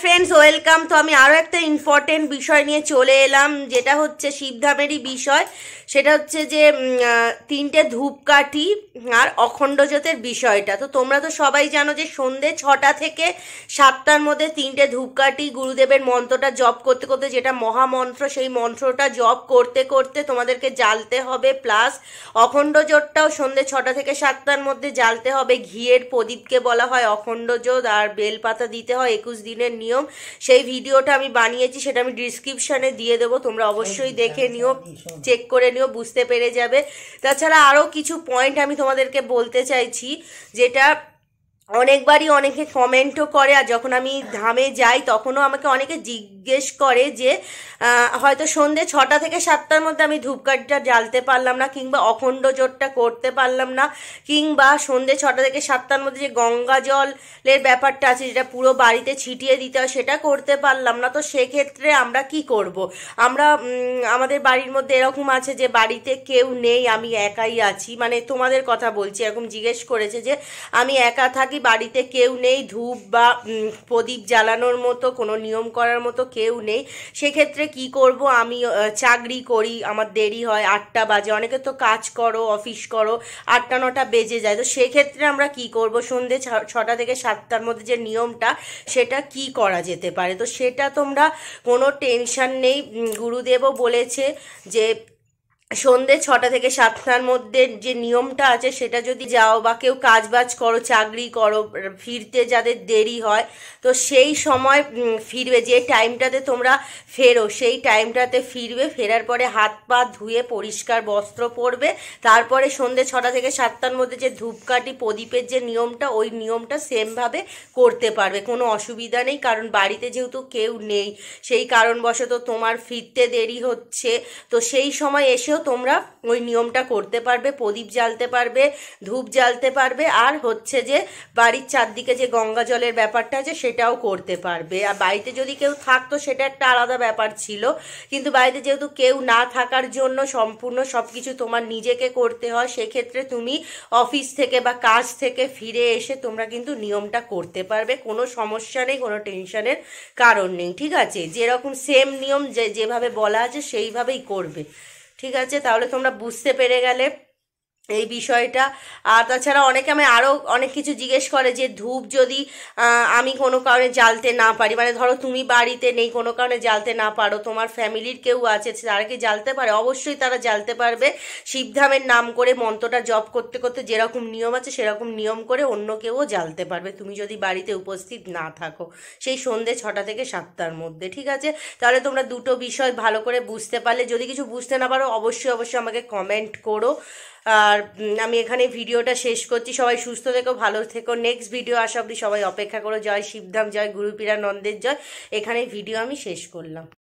Friends welcome তো আমি আরও একটা ইম্পর্টেন্ট বিষয় নিয়ে চলে এলাম যেটা হচ্ছে শিবধামেরই বিষয় সেটা হচ্ছে যে তিনটে ধূপকাঠি আর জোতের বিষয়টা তো তোমরা তো সবাই জানো যে সন্ধে ছটা থেকে সাতটার মধ্যে তিনটে ধূপকাঠি গুরুদেবের মন্ত্রটা জপ করতে করতে যেটা মহামন্ত্র সেই মন্ত্রটা জপ করতে করতে তোমাদেরকে জ্বালতে হবে প্লাস অখণ্ডজোতটাও সন্ধে ছটা থেকে সাতটার মধ্যে জ্বালতে হবে ঘিয়ের প্রদীপকে বলা হয় অখণ্ডজোত আর বেলপাতা দিতে হয় একুশ দিনের নিয়ম সেই ভিডিওটা আমি বানিয়েছি সেটা আমি ডিসক্রিপশানে দিয়ে দেবো তোমরা অবশ্যই দেখে নিও চেক করে নিও বুঝতে পেরে যাবে তাছাড়া আরও কিছু পয়েন্ট আমি তোমাদেরকে বলতে চাইছি যেটা অনেকবারই অনেকে কমেন্টও করে আর যখন আমি ধামে যাই তখনও আমাকে অনেকে জিজ্ঞেস করে যে হয়তো সন্ধে ছটা থেকে সাতটার মধ্যে আমি ধূপকাঠিটা জ্বালতে পারলাম না কিংবা অখণ্ড জোরটা করতে পারলাম না কিংবা সন্ধে ছটা থেকে সাতটার মধ্যে যে গঙ্গা জলের ব্যাপারটা আছে যেটা পুরো বাড়িতে ছিটিয়ে দিতে হয় সেটা করতে পারলাম না তো সেক্ষেত্রে আমরা কি করব। আমরা আমাদের বাড়ির মধ্যে এরকম আছে যে বাড়িতে কেউ নেই আমি একাই আছি মানে তোমাদের কথা বলছি এরকম জিজ্ঞেস করেছে যে আমি একা থাকি বাড়িতে কেউ নেই ধূপ বা প্রদীপ জ্বালানোর মতো কোনো নিয়ম করার মতো কেউ নেই সেক্ষেত্রে কি করব আমি চাকরি করি আমার দেরি হয় আটটা বাজে অনেকে তো কাজ করো অফিস করো আটটা নটা বেজে যায় তো সেক্ষেত্রে আমরা কি করব সন্ধে ছটা থেকে সাতটার মধ্যে যে নিয়মটা সেটা কি করা যেতে পারে তো সেটা তোমরা কোনো টেনশন নেই গুরুদেবও বলেছে যে সন্ধ্যে ছটা থেকে সাতটার মধ্যে যে নিয়মটা আছে সেটা যদি যাও বা কেউ কাজ বাজ করো চাকরি করো ফিরতে যাদের দেরি হয় তো সেই সময় ফিরবে যে টাইমটাতে তোমরা ফেরো সেই টাইমটাতে ফিরবে ফেরার পরে হাত পা ধুয়ে পরিষ্কার বস্ত্র পরবে তারপরে সন্ধ্যে ছটা থেকে সাতটার মধ্যে যে ধূপকাঠি প্রদীপের যে নিয়মটা ওই নিয়মটা সেমভাবে করতে পারবে কোনো অসুবিধা নেই কারণ বাড়িতে যেহেতু কেউ নেই সেই কারণবশত তোমার ফিরতে দেরি হচ্ছে তো সেই সময় এসেও তোমরা ওই নিয়মটা করতে পারবে প্রদীপ জ্বালতে পারবে ধূপ জ্বালতে পারবে আর হচ্ছে যে বাড়ির চারদিকে যে গঙ্গা জলের ব্যাপারটা আছে সেটাও করতে পারবে আর বাড়িতে যদি কেউ থাকতো সেটা একটা আলাদা ব্যাপার ছিল কিন্তু বাড়িতে যেহেতু কেউ না থাকার জন্য সম্পূর্ণ সব কিছু তোমার নিজেকে করতে হয় সেক্ষেত্রে তুমি অফিস থেকে বা কাজ থেকে ফিরে এসে তোমরা কিন্তু নিয়মটা করতে পারবে কোনো সমস্যা নেই কোনো টেনশনের কারণ নেই ঠিক আছে যেরকম সেম নিয়ম যে যেভাবে বলা আছে সেইভাবেই করবে ঠিক আছে তাহলে তোমরা বুঝতে পেরে গেলে এই বিষয়টা আর তাছাড়া অনেকে আমি আরও অনেক কিছু জিজ্ঞেস করে যে ধূপ যদি আমি কোনো কারণে জ্বালতে না পারি মানে ধরো তুমি বাড়িতে নেই কোনো কারণে জ্বালতে না পারো তোমার ফ্যামিলির কেউ আছে তারা কি জ্বালতে পারে অবশ্যই তারা জ্বালতে পারবে শিবধামের নাম করে মন্ত্রটা জপ করতে করতে যেরকম নিয়ম আছে সেরকম নিয়ম করে অন্য কেউও জ্বালতে পারবে তুমি যদি বাড়িতে উপস্থিত না থাকো সেই সন্ধে ছটা থেকে সাতটার মধ্যে ঠিক আছে তাহলে তোমরা দুটো বিষয় ভালো করে বুঝতে পারলে যদি কিছু বুঝতে না পারো অবশ্যই অবশ্যই আমাকে কমেন্ট করো আর আমি এখানে ভিডিওটা শেষ করছি সবাই সুস্থ থেকো ভালো থেকো নেক্সট ভিডিও আসা অবধি সবাই অপেক্ষা করো জয় শিবধাম জয় গুরুপীরা নন্দের জয় এখানে ভিডিও আমি শেষ করলাম